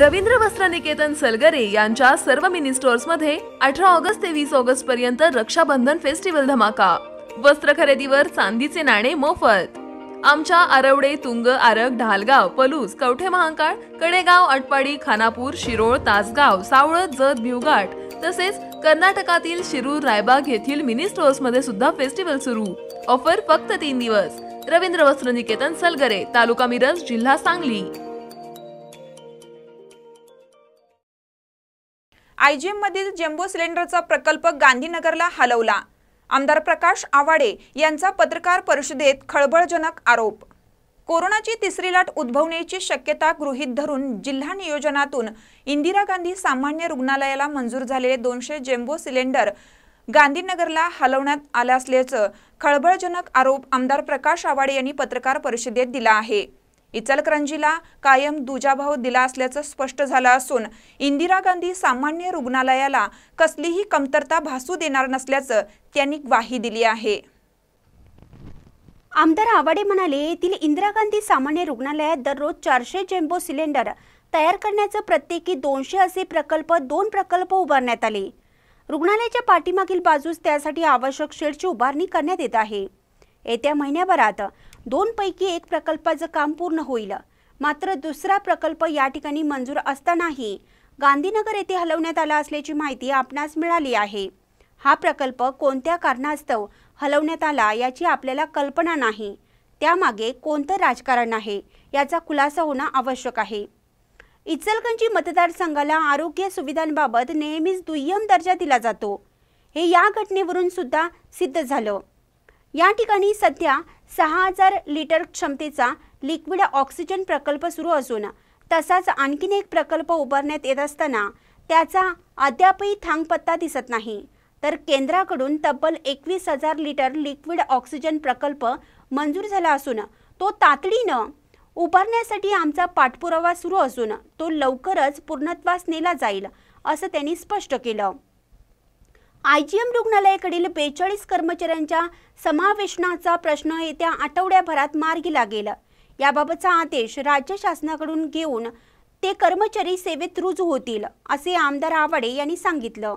रवींद्र वस्त्र निकेतन सलगरे यांच्या सर्व मिनी स्टोर्स मध्ये अठरा ऑगस्ट ते वीस ऑगस्ट पर्यंत रक्षाबंधन फेस्टिवल धमाका वस्त्र खरेदीवर चांदीचे नाणे मोफत आमच्या आरवडे तुंग आरग ढालगाव पलूस कवठे महांकाळ कडेगाव अटपाडी खानापूर शिरोळ तासगाव सावळ जत भिवघाट तसेच कर्नाटकातील शिरूर रायबाग येथील मिनी स्टोअर्स मध्ये सुद्धा फेस्टिवल सुरू ऑफर फक्त तीन दिवस रवींद्र वस्त्र निकेतन सलगरे तालुका मिरज जिल्हा सांगली मधील जेम्बो सिलेंडरचा प्रकल्प गांधीनगरला हलवला आमदार प्रकाश आवाडे यांचा पत्रकार परिषदेत खळबळजनक आरोप कोरोनाची तिसरी लाट उद्भवण्याची शक्यता गृहीत धरून जिल्हा नियोजनातून इंदिरा गांधी सामान्य रुग्णालयाला मंजूर झालेले दोनशे जेम्बो सिलेंडर गांधीनगरला हलवण्यात आले असल्याचं खळबळजनक आरोप आमदार प्रकाश आवाडे यांनी पत्रकार परिषदेत दिला आहे इचलकरंजीला कायम दुजाभाव दिला असल्याचं स्पष्ट झालं असून इंदिरा गांधी सामान्य रुग्णालयाला कसलीही कमतरता भासू देणार नसल्याचं त्यांनी ग्वाही दिली आहे आमदार आवाडे म्हणाले येथील इंदिरा गांधी सामान्य रुग्णालयात दररोज चारशे जेम्बो सिलेंडर तयार करण्याचं प्रत्येकी दोनशे असे प्रकल्प दोन प्रकल्प उभारण्यात आले रुग्णालयाच्या पाठीमागील बाजूस त्यासाठी आवश्यक शेडची उभारणी करण्यात येत आहे येत्या महिन्याभरात दोनपैकी एक प्रकल्पाचं काम पूर्ण होईल मात्र दुसरा प्रकल्प या ठिकाणी मंजूर असतानाही गांधीनगर येथे हलवण्यात आला असल्याची माहिती आपणास मिळाली आहे हा प्रकल्प कोणत्या कारणास्तव हलवण्यात आला याची आपल्याला कल्पना नाही त्यामागे कोणतं राजकारण आहे याचा खुलासा होणं आवश्यक आहे इचलगंजी मतदारसंघाला आरोग्य सुविधांबाबत नेहमीच दुय्यम दर्जा दिला जातो हे या घटनेवरून सुद्धा सिद्ध झालं या ठिकाणी सध्या सहा हजार लिटर क्षमतेचा लिक्विड ऑक्सिजन प्रकल्प सुरू असून तसाच आणखीन एक प्रकल्प उभारण्यात येत असताना त्याचा अद्यापही थांगपत्ता दिसत नाही तर केंद्राकडून तब्बल एकवीस हजार लिटर लिक्विड ऑक्सिजन प्रकल्प मंजूर झाला असून तो तातडीनं उभारण्यासाठी आमचा पाठपुरावा सुरू असून तो लवकरच पूर्णत्वास नेला जाईल असं त्यांनी स्पष्ट केलं आयजीएम रुग्णालयाकडील बेचाळीस कर्मचाऱ्यांच्या समावेशनाचा प्रश्न येत्या आठवड्याभरात मार्गी लागेल याबाबतचा आदेश राज्य शासनाकडून घेऊन ते कर्मचारी सेवेत रुजू होतील असे आमदार आवाडे यांनी सांगितलं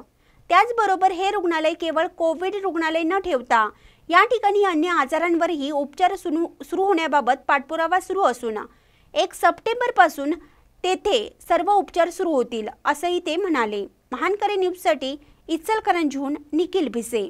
त्याचबरोबर हे रुग्णालय केवळ कोविड रुग्णालय न ठेवता या ठिकाणी अन्य आजारांवरही उपचार सुरू सुरू होण्याबाबत पाठपुरावा सुरू असून एक सप्टेंबरपासून तेथे सर्व उपचार सुरू होतील असंही ते म्हणाले महानकरे न्यूजसाठी झून निखिल भिसे